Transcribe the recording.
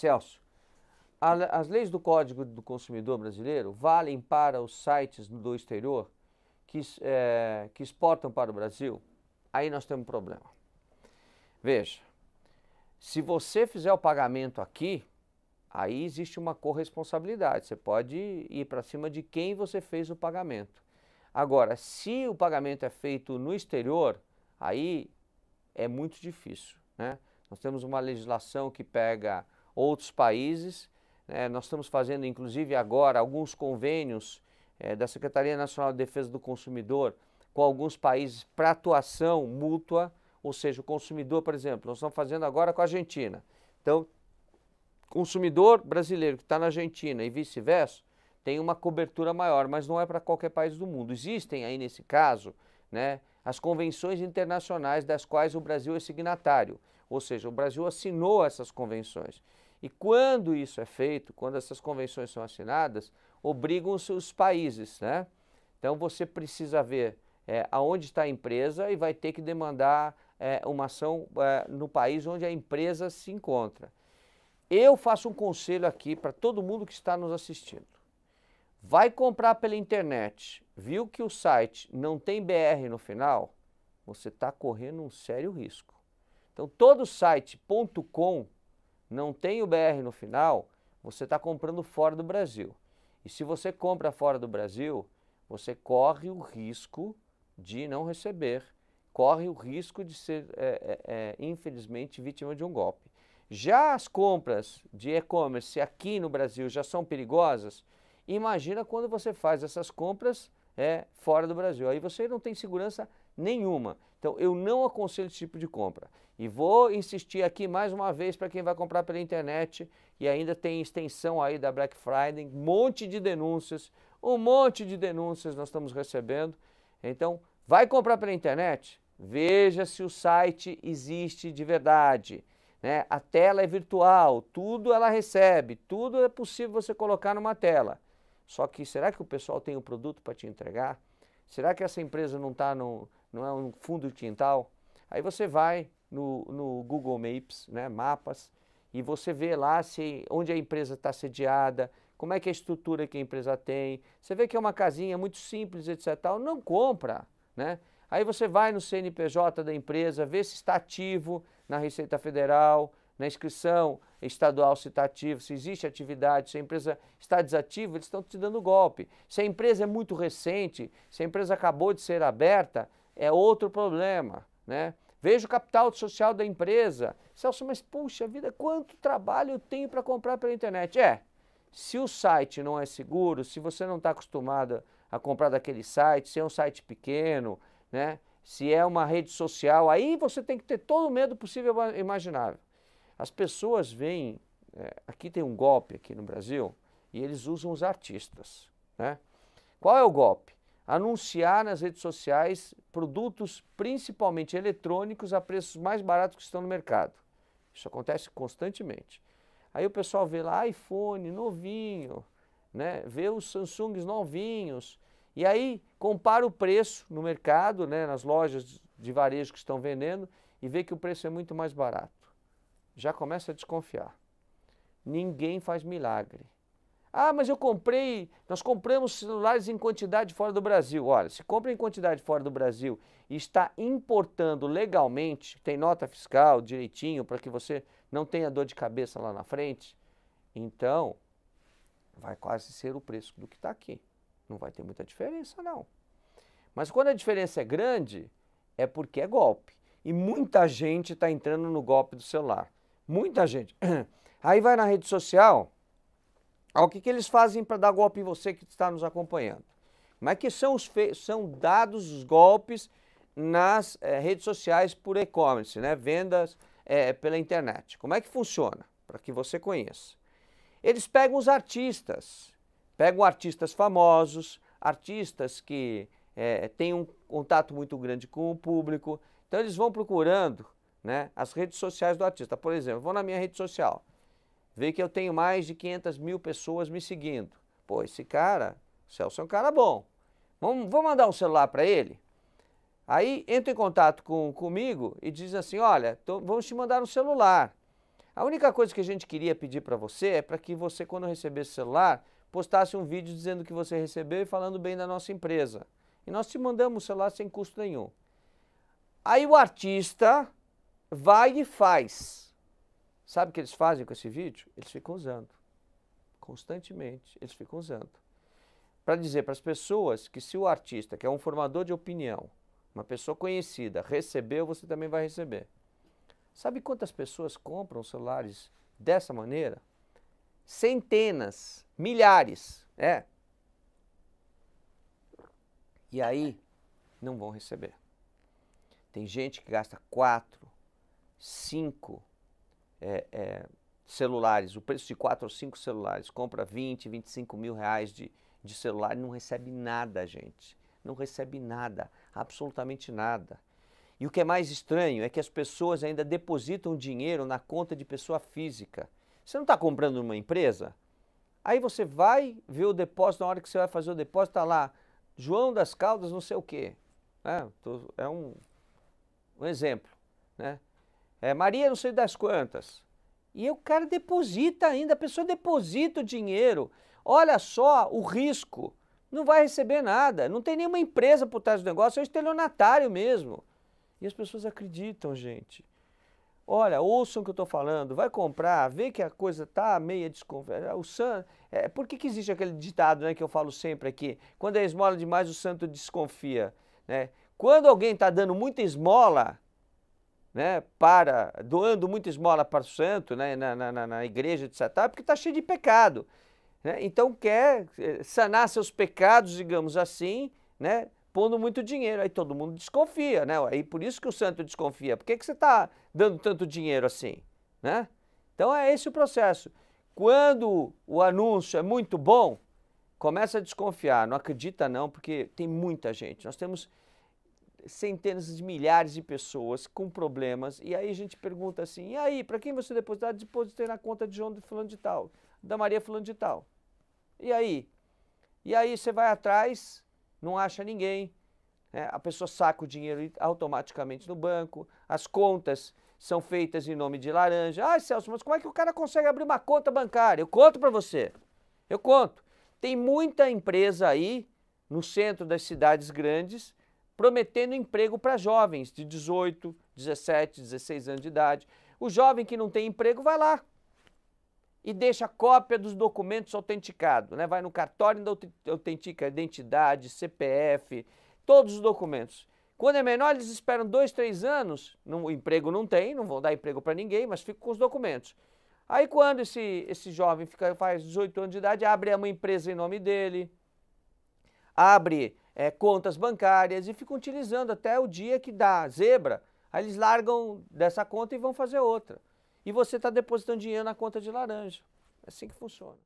Celso, as leis do Código do Consumidor Brasileiro valem para os sites do exterior que, é, que exportam para o Brasil? Aí nós temos um problema. Veja, se você fizer o pagamento aqui, aí existe uma corresponsabilidade. Você pode ir para cima de quem você fez o pagamento. Agora, se o pagamento é feito no exterior, aí é muito difícil. Né? Nós temos uma legislação que pega outros países. É, nós estamos fazendo, inclusive, agora alguns convênios é, da Secretaria Nacional de Defesa do Consumidor com alguns países para atuação mútua, ou seja, o consumidor, por exemplo, nós estamos fazendo agora com a Argentina. Então, consumidor brasileiro que está na Argentina e vice-versa tem uma cobertura maior, mas não é para qualquer país do mundo. Existem aí, nesse caso, né, as convenções internacionais das quais o Brasil é signatário, ou seja, o Brasil assinou essas convenções. E quando isso é feito, quando essas convenções são assinadas, obrigam-se os países, né? Então você precisa ver é, aonde está a empresa e vai ter que demandar é, uma ação é, no país onde a empresa se encontra. Eu faço um conselho aqui para todo mundo que está nos assistindo. Vai comprar pela internet, viu que o site não tem BR no final? Você está correndo um sério risco. Então, todo com não tem o BR no final, você está comprando fora do Brasil. E se você compra fora do Brasil, você corre o risco de não receber, corre o risco de ser, é, é, é, infelizmente, vítima de um golpe. Já as compras de e-commerce aqui no Brasil já são perigosas, imagina quando você faz essas compras é, fora do Brasil. Aí você não tem segurança nenhuma. Então eu não aconselho esse tipo de compra. E vou insistir aqui mais uma vez para quem vai comprar pela internet e ainda tem extensão aí da Black Friday, um monte de denúncias, um monte de denúncias nós estamos recebendo. Então, vai comprar pela internet? Veja se o site existe de verdade. Né? A tela é virtual, tudo ela recebe, tudo é possível você colocar numa tela. Só que será que o pessoal tem o um produto para te entregar? Será que essa empresa não está no, não é um fundo de quintal. Aí você vai no, no Google Maps, né, mapas, e você vê lá se, onde a empresa está sediada, como é que é a estrutura que a empresa tem. Você vê que é uma casinha muito simples, etc. Tal, não compra, né? Aí você vai no CNPJ da empresa, vê se está ativo na Receita Federal, na inscrição estadual se está ativo, se existe atividade, se a empresa está desativa, eles estão te dando golpe. Se a empresa é muito recente, se a empresa acabou de ser aberta, é outro problema, né? Veja o capital social da empresa. Celso, mas puxa vida, quanto trabalho eu tenho para comprar pela internet? É, se o site não é seguro, se você não está acostumado a comprar daquele site, se é um site pequeno, né? se é uma rede social, aí você tem que ter todo o medo possível e imaginável. As pessoas veem, é, aqui tem um golpe aqui no Brasil, e eles usam os artistas. Né? Qual é o golpe? anunciar nas redes sociais produtos principalmente eletrônicos a preços mais baratos que estão no mercado. Isso acontece constantemente. Aí o pessoal vê lá iPhone novinho, né? Vê os Samsungs novinhos e aí compara o preço no mercado, né, nas lojas de varejo que estão vendendo e vê que o preço é muito mais barato. Já começa a desconfiar. Ninguém faz milagre. Ah, mas eu comprei, nós compramos celulares em quantidade fora do Brasil. Olha, se compra em quantidade fora do Brasil e está importando legalmente, tem nota fiscal direitinho para que você não tenha dor de cabeça lá na frente, então vai quase ser o preço do que está aqui. Não vai ter muita diferença, não. Mas quando a diferença é grande, é porque é golpe. E muita gente está entrando no golpe do celular. Muita gente. Aí vai na rede social o que, que eles fazem para dar golpe em você que está nos acompanhando? Como é que são, os são dados os golpes nas é, redes sociais por e-commerce, né? vendas é, pela internet? Como é que funciona? Para que você conheça. Eles pegam os artistas, pegam artistas famosos, artistas que é, têm um contato muito grande com o público. Então eles vão procurando né, as redes sociais do artista. Por exemplo, vou na minha rede social. Vê que eu tenho mais de 500 mil pessoas me seguindo. Pô, esse cara, o Celso é um cara bom. Vamos, vou mandar um celular para ele? Aí entra em contato com, comigo e diz assim: olha, tô, vamos te mandar um celular. A única coisa que a gente queria pedir para você é para que você, quando receber esse celular, postasse um vídeo dizendo que você recebeu e falando bem da nossa empresa. E nós te mandamos o celular sem custo nenhum. Aí o artista vai e faz. Sabe o que eles fazem com esse vídeo? Eles ficam usando. Constantemente eles ficam usando. Para dizer para as pessoas que se o artista, que é um formador de opinião, uma pessoa conhecida, recebeu, você também vai receber. Sabe quantas pessoas compram celulares dessa maneira? Centenas, milhares, é. E aí não vão receber. Tem gente que gasta 4, 5 é, é, celulares, o preço de quatro ou cinco celulares, compra 20, 25 mil reais de, de celular e não recebe nada, gente. Não recebe nada, absolutamente nada. E o que é mais estranho é que as pessoas ainda depositam dinheiro na conta de pessoa física. Você não está comprando numa empresa? Aí você vai ver o depósito, na hora que você vai fazer o depósito, está lá, João das Caldas, não sei o quê. É, tô, é um, um exemplo. Né? é, Maria não sei das quantas. E o cara deposita ainda, a pessoa deposita o dinheiro. Olha só o risco. Não vai receber nada. Não tem nenhuma empresa por trás do negócio, é um estelionatário mesmo. E as pessoas acreditam, gente. Olha, ouçam o que eu estou falando, vai comprar, vê que a coisa tá meia desconfiada. É, o san... é, por que, que existe aquele ditado né, que eu falo sempre aqui? Quando é esmola demais, o santo desconfia. Né? Quando alguém está dando muita esmola, né, para doando muita esmola para o santo, né, na, na, na igreja de Satã, porque está cheio de pecado. Né? Então quer eh, sanar seus pecados, digamos assim, né, pondo muito dinheiro. Aí todo mundo desconfia, né? Aí por isso que o santo desconfia. Por que, que você está dando tanto dinheiro assim? Né? Então é esse o processo. Quando o anúncio é muito bom, começa a desconfiar. Não acredita não, porque tem muita gente. Nós temos centenas de milhares de pessoas com problemas. E aí a gente pergunta assim: e aí, para quem você depositar? Depositei na conta de João de Fulano de Tal, da Maria Fulano de Tal. E aí? E aí você vai atrás, não acha ninguém. Né? A pessoa saca o dinheiro automaticamente no banco, as contas são feitas em nome de laranja. Ah, Celso, mas como é que o cara consegue abrir uma conta bancária? Eu conto para você. Eu conto. Tem muita empresa aí no centro das cidades grandes prometendo emprego para jovens de 18, 17, 16 anos de idade. O jovem que não tem emprego vai lá e deixa cópia dos documentos autenticados, né? Vai no cartório e autentica identidade, CPF, todos os documentos. Quando é menor, eles esperam dois, três anos, o emprego não tem, não vão dar emprego para ninguém, mas ficam com os documentos. Aí quando esse, esse jovem fica, faz 18 anos de idade, abre uma empresa em nome dele, abre é, contas bancárias e ficam utilizando até o dia que dá zebra. Aí eles largam dessa conta e vão fazer outra. E você está depositando dinheiro na conta de laranja. É assim que funciona.